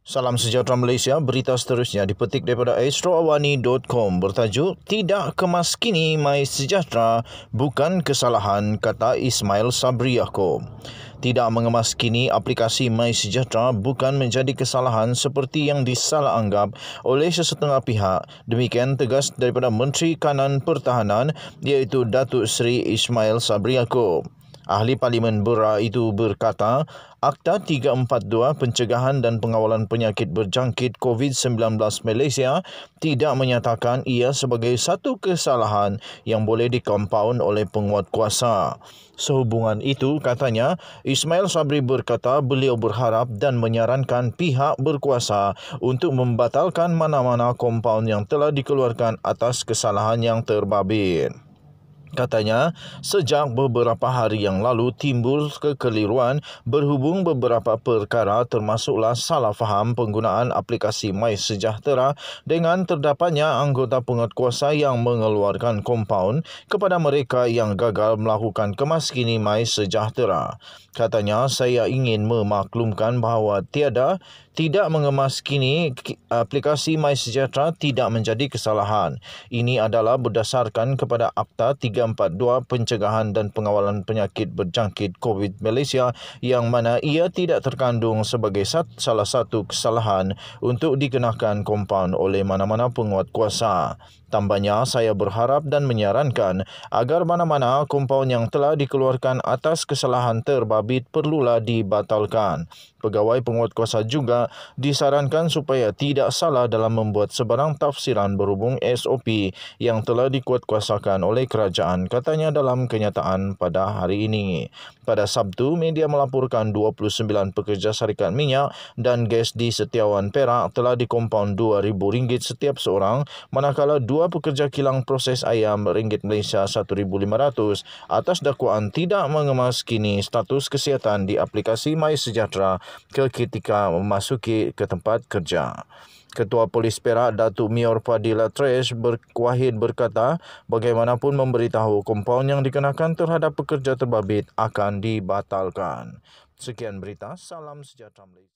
Salam sejahtera Malaysia, berita seterusnya dipetik daripada astroawani.com bertajuk Tidak kemas kini mai sejahtera bukan kesalahan kata Ismail Sabri Yaakob. Tidak mengemas kini aplikasi My Sejahtera bukan menjadi kesalahan seperti yang disalah anggap oleh sesetengah pihak. Demikian tegas daripada Menteri Kanan Pertahanan iaitu Datuk Seri Ismail Sabri Yaakob. Ahli Parlimen Bura itu berkata, Akta 342 Pencegahan dan Pengawalan Penyakit Berjangkit COVID-19 Malaysia tidak menyatakan ia sebagai satu kesalahan yang boleh dikompaun oleh penguat kuasa. Sehubungan itu, katanya, Ismail Sabri berkata beliau berharap dan menyarankan pihak berkuasa untuk membatalkan mana-mana kompaun yang telah dikeluarkan atas kesalahan yang terbabit. Katanya, sejak beberapa hari yang lalu timbul kekeliruan berhubung beberapa perkara termasuklah salah faham penggunaan aplikasi My Sejahtera dengan terdapatnya anggota penguat kuasa yang mengeluarkan kompaun kepada mereka yang gagal melakukan kemas kini My Sejahtera. Katanya, saya ingin memaklumkan bahawa tiada tidak mengemas kini aplikasi My Sejahtera tidak menjadi kesalahan. Ini adalah berdasarkan kepada Akta 3 342 Pencegahan dan Pengawalan Penyakit Berjangkit COVID Malaysia yang mana ia tidak terkandung sebagai salah satu kesalahan untuk dikenakan kompaun oleh mana-mana penguat kuasa. Tambahnya, saya berharap dan menyarankan agar mana-mana kompaun yang telah dikeluarkan atas kesalahan terbabit perlulah dibatalkan. Pegawai penguat kuasa juga disarankan supaya tidak salah dalam membuat sebarang tafsiran berhubung SOP yang telah dikuat kuasakan oleh kerajaan katanya dalam kenyataan pada hari ini. Pada Sabtu, media melaporkan 29 pekerja syarikat minyak dan gas di Setiawan Perak telah dikompaun RM2,000 setiap seorang manakala dua pekerja kilang proses ayam ringgit Malaysia RM1,500 atas dakwaan tidak mengemas kini status kesihatan di aplikasi MySejahtera Sejahtera ke ketika memasuki ke tempat kerja. Ketua Polis Perak Datuk Mior Fadila Tresh berkuahin berkata bagaimanapun memberitahu kompaun yang dikenakan terhadap pekerja terbabit akan dibatalkan. Sekian berita, salam sejahtera